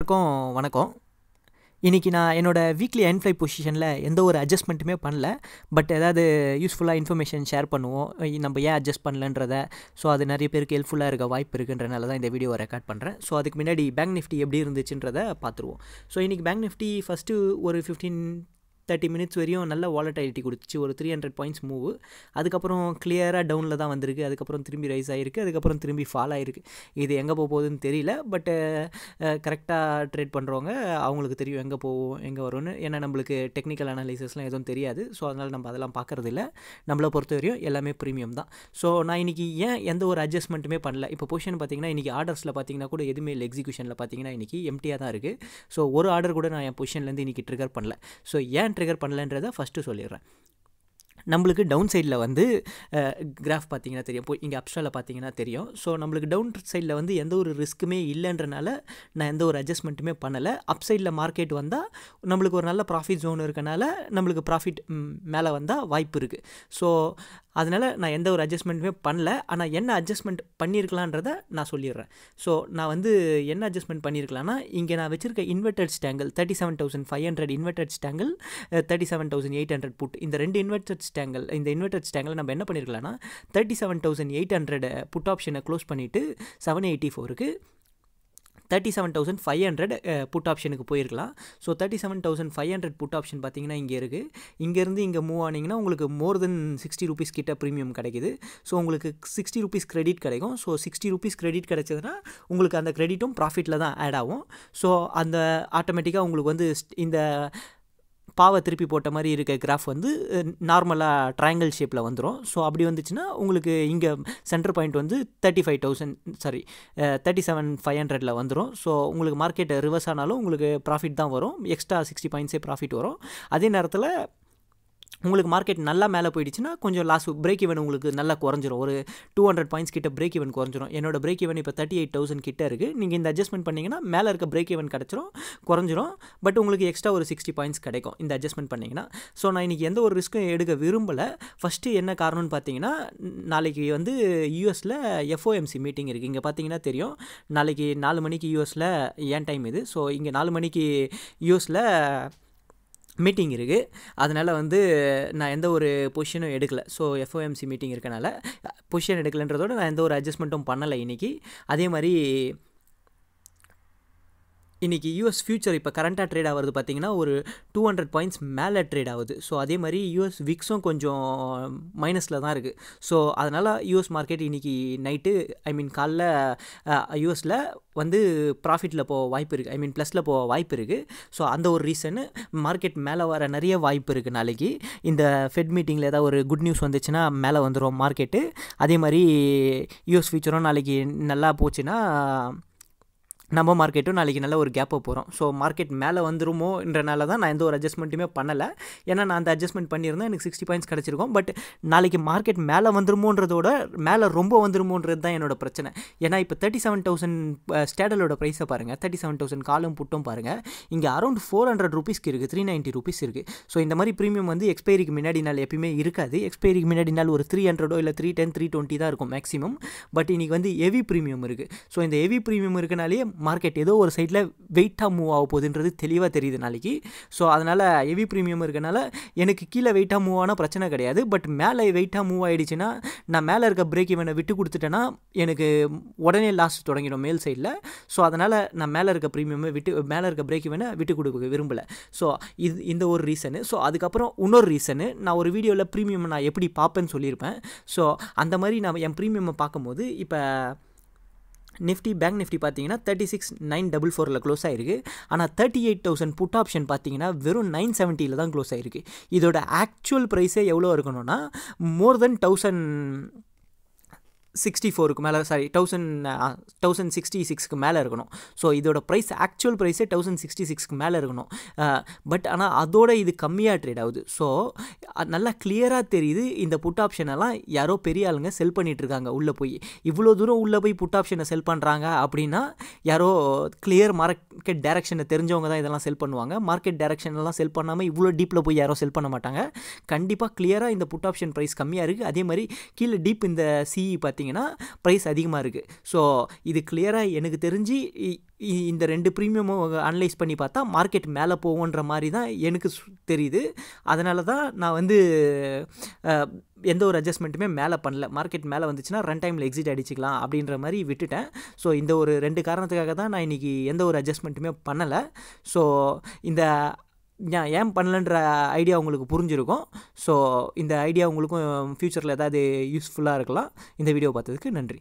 எல்லாருக்கும் வணக்கம் இன்றைக்கி நான் என்னோடய வீக்லி என் ஃப்ளை பொசிஷனில் எந்த ஒரு அட்ஜஸ்ட்மெண்ட்டுமே பண்ணல பட் ஏதாவது யூஸ்ஃபுல்லாக இன்ஃபர்மேஷன் ஷேர் பண்ணுவோம் நம்ம ஏன் அட்ஜஸ்ட் பண்ணலன்றத ஸோ அது நிறைய பேருக்கு ஹெல்ப்ஃபுல்லாக இருக்க வாய்ப்பு இருக்குன்றனால தான் இந்த வீடியோவை ரெக்கார்ட் பண்ணுறேன் ஸோ அதுக்கு முன்னாடி பேங்க் நிஃப்டி எப்படி இருந்துச்சுன்றதை பார்த்துருவோம் ஸோ இன்றைக்கி பேங்க் நிஃப்டி ஃபஸ்ட்டு ஒரு ஃபிஃப்டீன் தேர்ட்டி மினிட்ஸ் வரையும் நல்ல வாலட்டாலிட்டி கொடுத்துச்சு ஒரு த்ரீ ஹண்ட்ரட் பாயிண்ட்ஸ் மூவ் அதுக்கப்புறம் கிளியராக டவுனில் தான் வந்திருக்கு அதுக்கப்புறம் திரும்பி ரைஸ் ஆகிருக்கு அதுக்கப்புறம் திரும்பி ஃபால் ஆகிருக்கு இது எங்கே போக போகுதுன்னு தெரியல பட்டு கரெக்டாக ட்ரேட் பண்ணுறவங்க அவங்களுக்கு தெரியும் எங்கே போவோம் எங்கே வரும்னு ஏன்னா நம்மளுக்கு டெக்னிக்கல் அனாலிசிஸ்லாம் எதுவும் தெரியாது ஸோ அதனால் நம்ம அதெல்லாம் பார்க்குறது இல்லை நம்மளை பொறுத்த வரையும் எல்லாமே ப்ரீமியம் தான் ஸோ நான் இன்றைக்கி ஏன் எந்த ஒரு அட்ஜஸ்ட்மெண்ட்டுமே பண்ணல இப்போ பொசிஷன் பார்த்தீங்கன்னா இன்றைக்கி ஆர்டர்ஸில் பார்த்தீங்கன்னா கூட எதுவுமே இல்லை எக்ஸிக்யூஷனில் பார்த்தீங்கன்னா இன்றைக்கி எம்டியாக தான் இருக்குது ஸோ ஒரு ஆர்டர் கூட நான் என் பொசிஷன்லேருந்து இன்றைக்கி ட்ரிகர் பண்ணல ஸோ ஏன் ட்ரிகர் பண்ணலன்றதை ஃபஸ்ட்டு சொல்லிடுறேன் நம்மளுக்கு டவுன் சைடில் வந்து கிராஃப் பார்த்தீங்கன்னா தெரியும் இங்கே அப்ஸ்டாவில் பார்த்தீங்கன்னா தெரியும் ஸோ நம்மளுக்கு டவுன் சைடில் வந்து எந்த ஒரு ரிஸ்க்குமே இல்லைன்றனால நான் எந்த ஒரு அட்ஜஸ்ட்மெண்ட்டுமே பண்ணலை அப் சைடில் மார்க்கெட் வந்தால் நம்மளுக்கு ஒரு நல்ல ப்ராஃபிட் ஜோன் இருக்கனால நம்மளுக்கு ப்ராஃபிட் மேலே வந்தால் வாய்ப்பு இருக்குது ஸோ அதனால் நான் எந்த ஒரு அட்ஜஸ்ட்மெண்ட்டுமே பண்ணல ஆனால் என்ன அட்ஜஸ்ட்மெண்ட் பண்ணியிருக்கலான்றத நான் சொல்லிடுறேன் ஸோ நான் வந்து என்ன அட்ஜஸ்ட்மெண்ட் பண்ணியிருக்கலாம்னா இங்கே நான் வச்சிருக்க inverter strangle thirty seven thousand five hundred inverter strangle thirty seven thousand eight hundred put இந்த ரெண்டு இன்வெர்டர் ஸ்டாங்கிள் இந்த இன்வெர்டர் ஸ்டாங்கில் நம்ம என்ன பண்ணியிருக்கலாம்னா thirty seven thousand eight hundred put ஆப்ஷனை க்ளோஸ் பண்ணிவிட்டு செவன் எயிட்டி ஃபோருக்கு thirty seven thousand five hundred put ஆப்ஷனுக்கு போயிருக்கலாம் so thirty seven thousand five hundred put option பார்த்தீங்கன்னா இங்கே இருக்குது இங்கேருந்து இங்கே மூவ் ஆனிங்கன்னா உங்களுக்கு மோர் தென் சிக்ஸ்டி ருபீஸ் கிட்ட ப்ரீமியம் கிடைக்குது ஸோ உங்களுக்கு சிக்ஸ்டி ருபீஸ் கிரெடிட் கிடைக்கும் ஸோ சிக்ஸ்டி ருபீஸ் கிரெடிட் கிடைச்சதுன்னா உங்களுக்கு அந்த கிரெடிட்டும் ப்ராஃபிட்டில் தான் ஆட் ஆகும் ஸோ அந்த ஆட்டோமேட்டிக்காக உங்களுக்கு வந்து இந்த பாவை திருப்பி போட்ட மாதிரி இருக்க கிராஃப் வந்து நார்மலாக ட்ரையாங்கிள் ஷேப்பில் வந்துடும் ஸோ அப்படி வந்துச்சுன்னா உங்களுக்கு இங்கே சென்டர் பாயிண்ட் வந்து thirty five thousand sorry thirty seven five ஹண்ட்ரடில் வந்துடும் ஸோ உங்களுக்கு மார்க்கெட் ரிவர்ஸ் ஆனாலும் உங்களுக்கு ப்ராஃபிட் தான் வரும் எக்ஸ்ட்ரா சிக்ஸ்டி பாயிண்ட்ஸே ப்ராஃபிட் வரும் அதே நேரத்தில் உங்களுக்கு மார்க்கெட் நல்லா மேலே போயிடுச்சுன்னா கொஞ்சம் லாஸ் பிரேக் ஈவன் உங்களுக்கு நல்லா குறைஞ்சிரும் ஒரு டூ ஹண்ட்ரட் பாயிண்ட்ஸ் கிட்ட பிரேக் ஈவன் குறைஞ்சிரும் என்னோட பிரேக் ஈவன் இப்போ தேர்ட்டி எயிட் தௌசண்ட் கிட்ட இருக்குது நீங்கள் இந்த அட்ஜஸ்ட்மெண்ட் பண்ணிங்கன்னா மேலே இருக்க பிரேக் ஈவன் கிடச்சிரும் குறைஞ்சிரும் பட் உங்களுக்கு எக்ஸ்ட்ரா ஒரு சிக்ஸ்டி பாயிண்ட்ஸ் கிடைக்கும் இந்த அட்ஜஸ்ட்மெண்ட் பண்ணிங்கன்னா ஸோ நான் இன்றைக்கி எந்த ஒரு ரிஸ்க்கும் எடுக்க விரும்பலை ஃபஸ்ட்டு என்ன காரணம்னு பார்த்தீங்கன்னா நாளைக்கு வந்து யூஎஸில் எஃப்ஓஎம்சி மீட்டிங் இருக்குது இங்கே பார்த்தீங்கன்னா தெரியும் நாளைக்கு நாலு மணிக்கு யூஎஸில் ஏன் டைம் இது ஸோ இங்கே நாலு மணிக்கு யூஎஸில் மீட்டிங் இருக்குது அதனால் வந்து நான் எந்த ஒரு பொசிஷனும் எடுக்கலை ஸோ எஃப்ஓஎம்சி மீட்டிங் இருக்கனால பொசிஷன் எடுக்கலைன்றதோட நான் எந்த ஒரு அட்ஜஸ்ட்மெண்ட்டும் பண்ணலை இன்றைக்கி அதே மாதிரி இன்றைக்கி யூஎஸ் ஃபியூச்சர் இப்போ கரண்ட்டாக ட்ரேட் ஆகிறது பார்த்திங்கன்னா ஒரு டூ ஹண்ட்ரட் பாயிண்ட்ஸ் மேலே ட்ரேட் ஆகுது ஸோ அதே மாதிரி யூஎஸ் விக்ஸும் கொஞ்சம் மைனஸில் தான் இருக்குது ஸோ அதனால் யூஎஸ் மார்க்கெட் இன்றைக்கி நைட்டு ஐ மீன் காலைல யூஎஸில் வந்து ப்ராஃபிட்டில் போக வாய்ப்பு இருக்குது ஐ மீன் ப்ளஸில் போக வாய்ப்பு இருக்குது ஸோ அந்த ஒரு ரீசனு மார்க்கெட் மேலே வர நிறைய வாய்ப்பு இருக்குது நாளைக்கு இந்த ஃபெட் மீட்டிங்கில் ஏதாவது ஒரு குட் நியூஸ் வந்துச்சுன்னா மேலே வந்துடும் மார்க்கெட்டு அதே மாதிரி யூஎஸ் ஃபியூச்சரும் நாளைக்கு நல்லா போச்சுன்னா நம்ம மார்க்கெட்டும் நாளைக்கு நல்ல ஒரு கேப்பை போகிறோம் ஸோ மார்க்கெட் மேலே வந்துருமோன்றனால தான் நான் எந்த ஒரு அட்ஜஸ்ட்மெண்ட்டுமே பண்ணலை ஏன்னா நான் அந்த அட்ஜஸ்ட்மெண்ட் பண்ணியிருந்தேன் எனக்கு சிக்ஸ்டி பாயிண்ட்ஸ் கிடச்சிருக்கும் பட் நாளைக்கு மார்க்கெட் மேலே வந்துருமோன்றதோட மேலே ரொம்ப வந்துருமோன்றது தான் என்னோட பிரச்சனை ஏன்னா இப்போ தேர்ட்டி செவன் தௌசண்ட் ஸ்டேடலோட ப்ரைஸை பாருங்கள் தேர்ட்டி செவன் தௌசண்ட் காலும் புட்டும் பாருங்கள் இங்கே அரௌண்ட் ஃபோர் ஹண்ட்ரட் ருபீஸ்க்கு இருக்குது த்ரீ நைன்ட்டி ருபீஸ் இருக்குது ஸோ இந்த மாதிரி ப்ரீமியம் வந்து எக்ஸ்பைரிக்கு முன்னாடி நாள் எப்பயுமே இருக்காது எக்ஸ்பைரிக்கு முன்னாடி நாள் ஒரு த்ரீ ஹண்ட்ரடோ இல்லை த்ரீ டென் த்ரீ டுவெண்ட்டி தான் இருக்கும் மேக்ஸிமம் பட் இன்றைக்கி வந்து ஹெவி ப்ரீமியம் இருக்குது ஸோ இந்த ஹெவி ப்ரீமியம் இருக்கனாலே மார்க்கெட் ஏதோ ஒரு சைடில் வெயிட்டாக மூவ் ஆக போகுதுன்றது தெளிவாக தெரியுது நாளைக்கு ஸோ அதனால் ஹெவி ப்ரீமியம் இருக்கனால எனக்கு கீழே வெயிட்டாக மூவ் ஆனால் பிரச்சனை கிடையாது பட் மேலே வெயிட்டாக மூவ் ஆகிடுச்சுன்னா நான் மேலே இருக்க பிரேக் இவனை விட்டு கொடுத்துட்டேன்னா எனக்கு உடனே லாஸ் தொடங்கிடும் மேல் சைடில் ஸோ அதனால் நான் மேலே இருக்க ப்ரீமியமே விட்டு மேலே இருக்க பிரேக் இவனை விட்டு கொடுக்க விரும்பலை ஸோ இது இந்த ஒரு ரீசனு ஸோ அதுக்கப்புறம் இன்னொரு ரீசனு நான் ஒரு வீடியோவில் ப்ரீமியம் நான் எப்படி பார்ப்பேன்னு சொல்லியிருப்பேன் ஸோ அந்த மாதிரி நான் என் ப்ரீமியம் பார்க்கும்போது இப்போ நிஃப்டி பேங்க் நிஃப்டி பார்த்தீங்கன்னா தேர்ட்டி சிக்ஸ் நைன் டபுள் ஃபோரில் க்ளோஸ் ஆயிருக்கு ஆனால் thirty eight thousand put option பார்த்தீங்கன்னா வெறும் நைன் செவன்ட்டியில் தான் க்ளோஸ் ஆயிருக்கு இதோட ஆக்சுவல் ப்ரைஸே எவ்வளோ இருக்கணும்னா மோர் தென் தௌசண்ட் சிக்ஸ்டி ஃபோருக்கு மேலே சாரி தௌசண்ட் தௌசண்ட் சிக்ஸ்டி சிக்ஸ்க்கு மேலே இருக்கணும் ஸோ இதோட ப்ரைஸ் ஆக்சுவல் ப்ரைஸே தௌசண்ட் சிக்ஸ்டி சிக்ஸ்க்கு மேலே இருக்கணும் பட் ஆனால் அதோட இது கம்மியாக ட்ரேட் ஆகுது ஸோ நல்லா கிளியராக தெரியுது இந்த புட் ஆப்ஷன் எல்லாம் யாரோ பெரிய ஆளுங்க செல் பண்ணிகிட்ருக்காங்க உள்ளே போய் இவ்வளோ தூரம் உள்ளே போய் புட் ஆப்ஷனை செல் பண்ணுறாங்க அப்படின்னா யாரோ கிளியர் மார்க்கெட் டேரக்ஷனை தெரிஞ்சவங்க தான் இதெல்லாம் செல் பண்ணுவாங்க மார்க்கெட் எல்லாம் செல் பண்ணாமல் இவ்வளோ டீப்பில் போய் யாரோ செல் பண்ண மாட்டாங்க கண்டிப்பாக கிளியராக இந்த புட் ஆப்ஷன் ப்ரைஸ் கம்மியாக இருக்குது அதே மாதிரி கீழே டீப் இந்த சிஇ e பார்த்தீங்கன்னா பார்த்தீங்கன்னா ப்ரைஸ் அதிகமாக இருக்குது ஸோ இது கிளியராக எனக்கு தெரிஞ்சு இந்த ரெண்டு ப்ரீமியமும் அனலைஸ் பண்ணி பார்த்தா மார்க்கெட் மேலே போகுன்ற மாதிரி தான் எனக்கு தெரியுது அதனால தான் நான் வந்து எந்த ஒரு அட்ஜஸ்ட்மெண்ட்டுமே மேலே பண்ணல மார்க்கெட் மேலே வந்துச்சுன்னா ரன் டைமில் எக்ஸிட் அடிச்சிக்கலாம் அப்படின்ற மாதிரி விட்டுட்டேன் ஸோ இந்த ஒரு ரெண்டு காரணத்துக்காக தான் நான் இன்றைக்கி எந்த ஒரு அட்ஜஸ்ட்மெண்ட்டுமே பண்ணலை ஸோ இந்த நான் ஏன் பண்ணலன்ற ஐடியா உங்களுக்கு புரிஞ்சிருக்கும் ஸோ இந்த ஐடியா உங்களுக்கும் ஃப்யூச்சரில் ஏதாவது யூஸ்ஃபுல்லாக இருக்கலாம் இந்த வீடியோ பார்த்ததுக்கு நன்றி